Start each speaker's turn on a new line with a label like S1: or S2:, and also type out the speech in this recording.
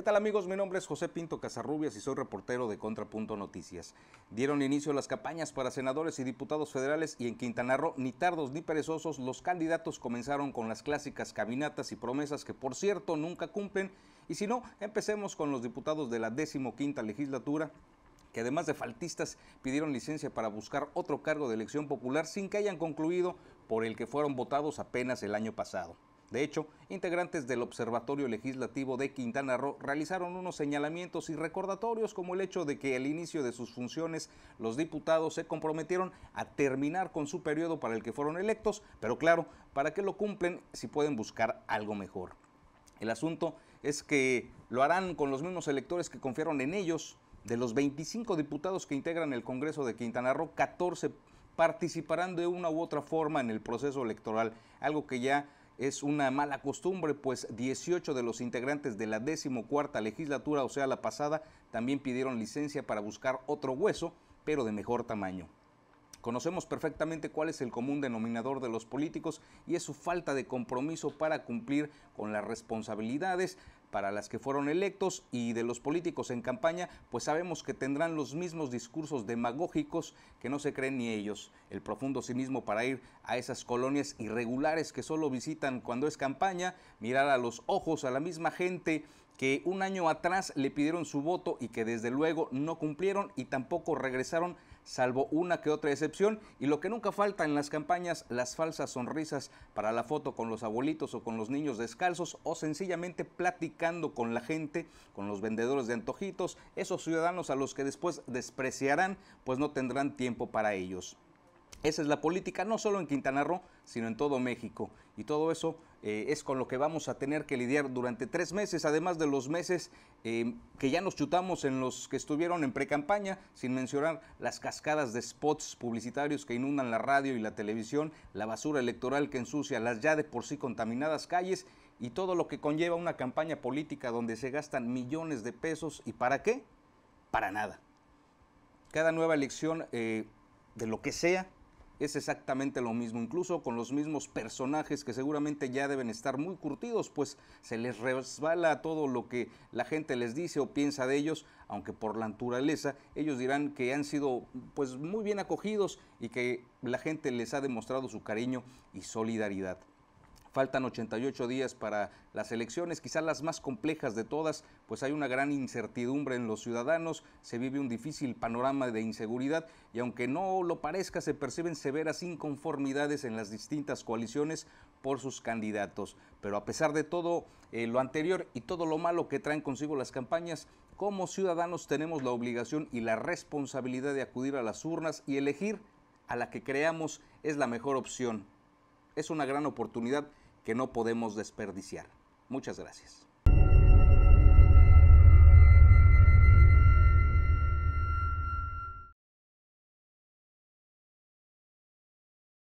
S1: ¿Qué tal amigos? Mi nombre es José Pinto Casarrubias y soy reportero de Contrapunto Noticias. Dieron inicio las campañas para senadores y diputados federales y en Quintana Roo, ni tardos ni perezosos, los candidatos comenzaron con las clásicas caminatas y promesas que por cierto nunca cumplen. Y si no, empecemos con los diputados de la quinta legislatura que además de faltistas pidieron licencia para buscar otro cargo de elección popular sin que hayan concluido por el que fueron votados apenas el año pasado. De hecho, integrantes del Observatorio Legislativo de Quintana Roo realizaron unos señalamientos y recordatorios como el hecho de que al inicio de sus funciones los diputados se comprometieron a terminar con su periodo para el que fueron electos, pero claro, para qué lo cumplen si pueden buscar algo mejor. El asunto es que lo harán con los mismos electores que confiaron en ellos. De los 25 diputados que integran el Congreso de Quintana Roo, 14 participarán de una u otra forma en el proceso electoral, algo que ya es una mala costumbre, pues 18 de los integrantes de la decimocuarta legislatura, o sea, la pasada, también pidieron licencia para buscar otro hueso, pero de mejor tamaño. Conocemos perfectamente cuál es el común denominador de los políticos y es su falta de compromiso para cumplir con las responsabilidades, para las que fueron electos y de los políticos en campaña, pues sabemos que tendrán los mismos discursos demagógicos que no se creen ni ellos. El profundo cinismo para ir a esas colonias irregulares que solo visitan cuando es campaña, mirar a los ojos a la misma gente que un año atrás le pidieron su voto y que desde luego no cumplieron y tampoco regresaron salvo una que otra excepción. Y lo que nunca falta en las campañas, las falsas sonrisas para la foto con los abuelitos o con los niños descalzos o sencillamente platicando con la gente, con los vendedores de antojitos, esos ciudadanos a los que después despreciarán, pues no tendrán tiempo para ellos. Esa es la política no solo en Quintana Roo, sino en todo México. Y todo eso eh, es con lo que vamos a tener que lidiar durante tres meses, además de los meses eh, que ya nos chutamos en los que estuvieron en precampaña, sin mencionar las cascadas de spots publicitarios que inundan la radio y la televisión, la basura electoral que ensucia las ya de por sí contaminadas calles y todo lo que conlleva una campaña política donde se gastan millones de pesos y para qué? Para nada. Cada nueva elección eh, de lo que sea es exactamente lo mismo, incluso con los mismos personajes que seguramente ya deben estar muy curtidos, pues se les resbala todo lo que la gente les dice o piensa de ellos, aunque por la naturaleza ellos dirán que han sido pues muy bien acogidos y que la gente les ha demostrado su cariño y solidaridad. Faltan 88 días para las elecciones, quizás las más complejas de todas, pues hay una gran incertidumbre en los ciudadanos, se vive un difícil panorama de inseguridad y aunque no lo parezca, se perciben severas inconformidades en las distintas coaliciones por sus candidatos. Pero a pesar de todo eh, lo anterior y todo lo malo que traen consigo las campañas, como ciudadanos tenemos la obligación y la responsabilidad de acudir a las urnas y elegir a la que creamos es la mejor opción es una gran oportunidad que no podemos desperdiciar. Muchas gracias.